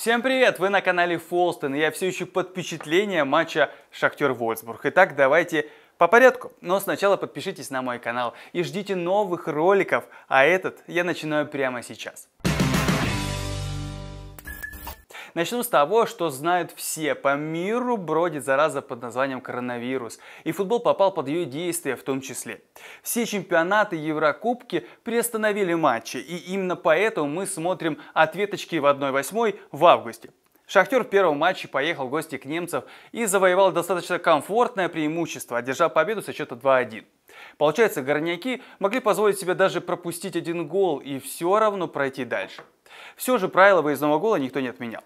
Всем привет! Вы на канале Фолстон, и я все еще под впечатлением матча Шахтер-Вольсбург. Итак, давайте по порядку. Но сначала подпишитесь на мой канал и ждите новых роликов, а этот я начинаю прямо сейчас. Начну с того, что знают все. По миру бродит зараза под названием коронавирус. И футбол попал под ее действие в том числе. Все чемпионаты Еврокубки приостановили матчи. И именно поэтому мы смотрим ответочки в 1-8 в августе. Шахтер в первом матче поехал в гости к немцев и завоевал достаточно комфортное преимущество, одержав победу со счета 2-1. Получается, горняки могли позволить себе даже пропустить один гол и все равно пройти дальше. Все же правила выездного гола никто не отменял.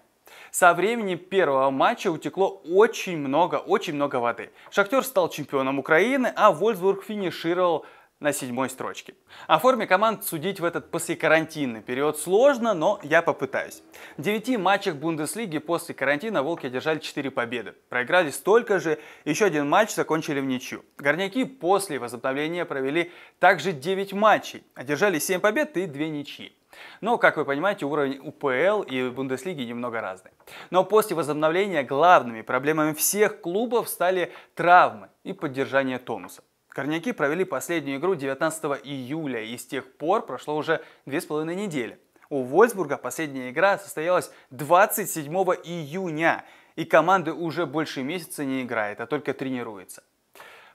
Со времени первого матча утекло очень много, очень много воды. Шахтер стал чемпионом Украины, а Вольсбург финишировал на седьмой строчке. О форме команд судить в этот послекарантинный период сложно, но я попытаюсь. В девяти матчах Бундеслиги после карантина «Волки» одержали 4 победы. Проиграли столько же, еще один матч закончили в ничью. Горняки после возобновления провели также 9 матчей, одержали 7 побед и 2 ничьи. Но, как вы понимаете, уровень УПЛ и Бундеслиги немного разный. Но после возобновления главными проблемами всех клубов стали травмы и поддержание тонуса. Корняки провели последнюю игру 19 июля, и с тех пор прошло уже 2,5 недели. У Вольсбурга последняя игра состоялась 27 июня, и команды уже больше месяца не играет, а только тренируется.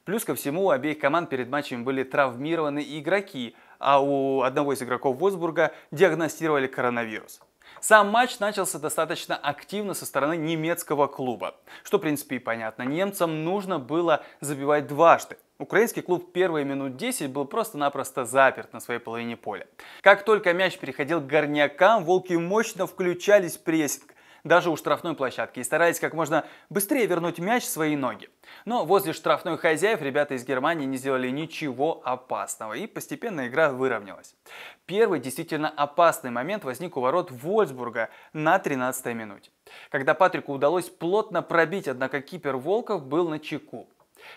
Плюс ко всему, у обеих команд перед матчами были травмированы игроки, а у одного из игроков Вольсбурга диагностировали коронавирус. Сам матч начался достаточно активно со стороны немецкого клуба. Что, в принципе, и понятно. Немцам нужно было забивать дважды. Украинский клуб первые минут 10 был просто-напросто заперт на своей половине поля. Как только мяч переходил к горнякам, волки мощно включались в прессинг даже у штрафной площадки и старались как можно быстрее вернуть мяч в свои ноги. Но возле штрафной хозяев ребята из Германии не сделали ничего опасного, и постепенно игра выровнялась. Первый действительно опасный момент возник у ворот Вольсбурга на 13-й минуте, когда Патрику удалось плотно пробить, однако кипер Волков был на чеку.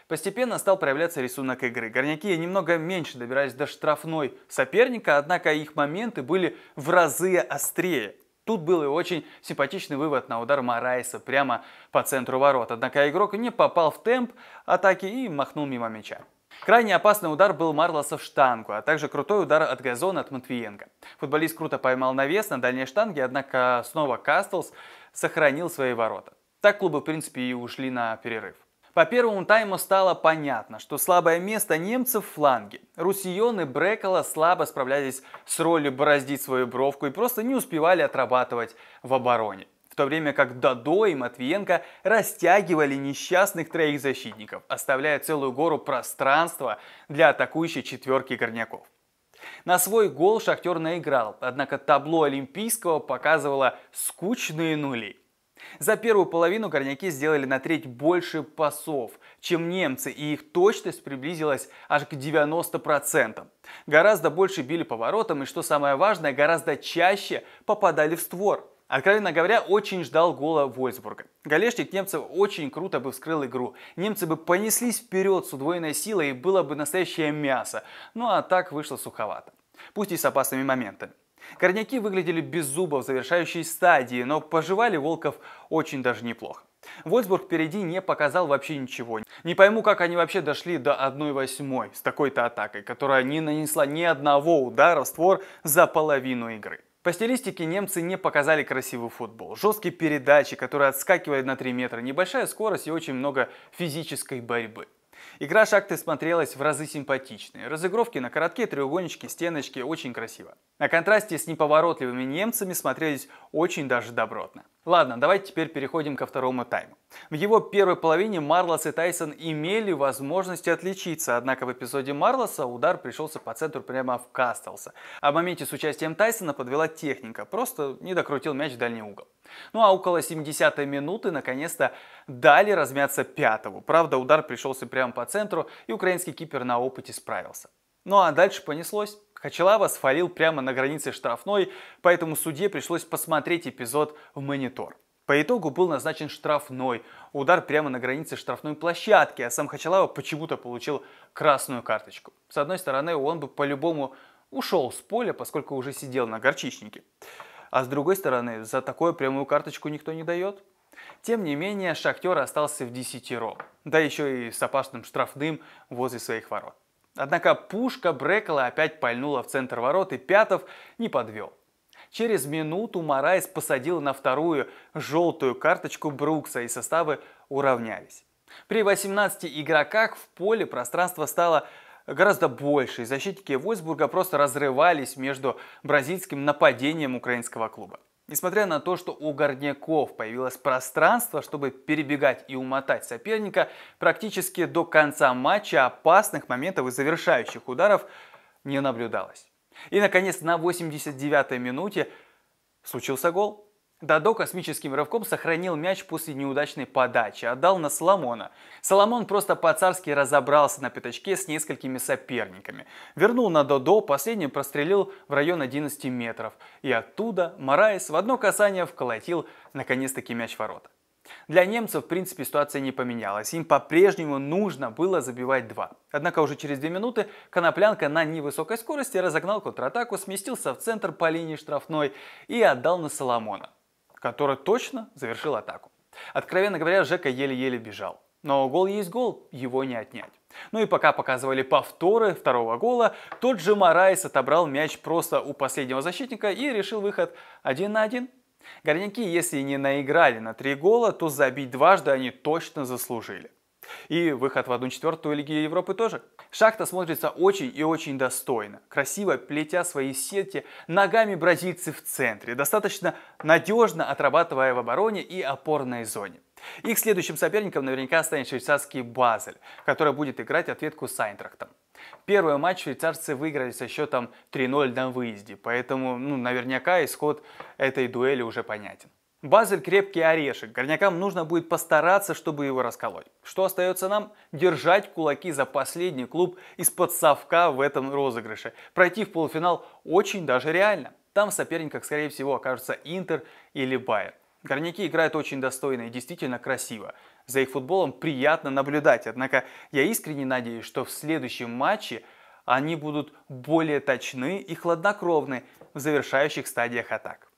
Постепенно стал проявляться рисунок игры. Горняки немного меньше добирались до штрафной соперника, однако их моменты были в разы острее. Тут был и очень симпатичный вывод на удар Марайса прямо по центру ворот. Однако игрок не попал в темп атаки и махнул мимо мяча. Крайне опасный удар был Марлоса в штангу, а также крутой удар от газона от Матвиенко. Футболист круто поймал навес на дальней штанге, однако снова Кастлс сохранил свои ворота. Так клубы, в принципе, и ушли на перерыв. По первому тайму стало понятно, что слабое место немцев фланги. фланге. и Брекола слабо справлялись с ролью бороздить свою бровку и просто не успевали отрабатывать в обороне. В то время как Дадо и Матвиенко растягивали несчастных троих защитников, оставляя целую гору пространства для атакующей четверки горняков. На свой гол Шахтер наиграл, однако табло Олимпийского показывало скучные нули. За первую половину корняки сделали на треть больше пасов, чем немцы, и их точность приблизилась аж к 90%. Гораздо больше били по воротам и, что самое важное, гораздо чаще попадали в створ. Откровенно говоря, очень ждал гола Вольсбурга. Голешник немцев очень круто бы вскрыл игру. Немцы бы понеслись вперед с удвоенной силой и было бы настоящее мясо. Ну а так вышло суховато. Пусть и с опасными моментами. Корняки выглядели без зубов в завершающей стадии, но поживали волков очень даже неплохо. Вольсбург впереди не показал вообще ничего. Не пойму, как они вообще дошли до 1-8 с такой-то атакой, которая не нанесла ни одного удара в створ за половину игры. По стилистике немцы не показали красивый футбол. Жесткие передачи, которые отскакивали на 3 метра, небольшая скорость и очень много физической борьбы. Игра шахты смотрелась в разы симпатичнее. Разыгровки на коротке, треугольнички, стеночки, очень красиво. На контрасте с неповоротливыми немцами смотрелись очень даже добротно. Ладно, давайте теперь переходим ко второму тайму. В его первой половине Марлос и Тайсон имели возможность отличиться, однако в эпизоде Марлоса удар пришелся по центру прямо в Кастлса. А в моменте с участием Тайсона подвела техника, просто не докрутил мяч в дальний угол. Ну а около 70-й минуты наконец-то дали размяться пятому, Правда, удар пришелся прямо по центру, и украинский кипер на опыте справился. Ну а дальше понеслось. Хачалава свалил прямо на границе штрафной, поэтому судье пришлось посмотреть эпизод в монитор. По итогу был назначен штрафной. Удар прямо на границе штрафной площадки, а сам Хачалава почему-то получил красную карточку. С одной стороны, он бы по-любому ушел с поля, поскольку уже сидел на горчичнике. А с другой стороны, за такую прямую карточку никто не дает. Тем не менее, Шахтер остался в десятиро, да еще и с опасным штрафным возле своих ворот. Однако пушка Брекела опять пальнула в центр ворот, и Пятов не подвел. Через минуту Морайс посадил на вторую желтую карточку Брукса, и составы уравнялись. При 18 игроках в поле пространство стало гораздо больше, и защитники Вольсбурга просто разрывались между бразильским нападением украинского клуба. Несмотря на то, что у горняков появилось пространство, чтобы перебегать и умотать соперника, практически до конца матча опасных моментов и завершающих ударов не наблюдалось. И, наконец, на 89-й минуте случился гол. Дадо космическим рывком сохранил мяч после неудачной подачи, отдал на Соломона. Соломон просто по-царски разобрался на пятачке с несколькими соперниками. Вернул на Додо, последний прострелил в район 11 метров. И оттуда Мараис в одно касание вколотил наконец-таки мяч в ворота. Для немцев, в принципе, ситуация не поменялась. Им по-прежнему нужно было забивать два. Однако уже через две минуты Коноплянка на невысокой скорости разогнал контратаку, сместился в центр по линии штрафной и отдал на Соломона который точно завершил атаку. Откровенно говоря, Жека еле-еле бежал. Но гол есть гол, его не отнять. Ну и пока показывали повторы второго гола, тот же Морайс отобрал мяч просто у последнего защитника и решил выход один на один. Горняки, если не наиграли на три гола, то забить дважды они точно заслужили. И выход в 1-4 Лиги Европы тоже. Шахта смотрится очень и очень достойно. Красиво плетя свои сети ногами бразильцы в центре, достаточно надежно отрабатывая в обороне и опорной зоне. Их следующим соперником наверняка станет швейцарский Базель, который будет играть ответку с Айнтрахтом. Первый матч швейцарцы выиграли со счетом 3-0 на выезде, поэтому ну, наверняка исход этой дуэли уже понятен. Базель – крепкий орешек. Горнякам нужно будет постараться, чтобы его расколоть. Что остается нам? Держать кулаки за последний клуб из-под совка в этом розыгрыше. Пройти в полуфинал очень даже реально. Там в соперниках, скорее всего, окажутся Интер или Байер. Горняки играют очень достойно и действительно красиво. За их футболом приятно наблюдать. Однако я искренне надеюсь, что в следующем матче они будут более точны и хладнокровны в завершающих стадиях атак.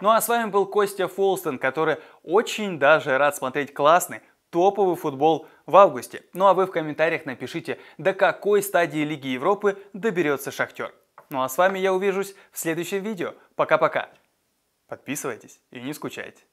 Ну а с вами был Костя Фолстен, который очень даже рад смотреть классный, топовый футбол в августе. Ну а вы в комментариях напишите, до какой стадии Лиги Европы доберется Шахтер. Ну а с вами я увижусь в следующем видео. Пока-пока. Подписывайтесь и не скучайте.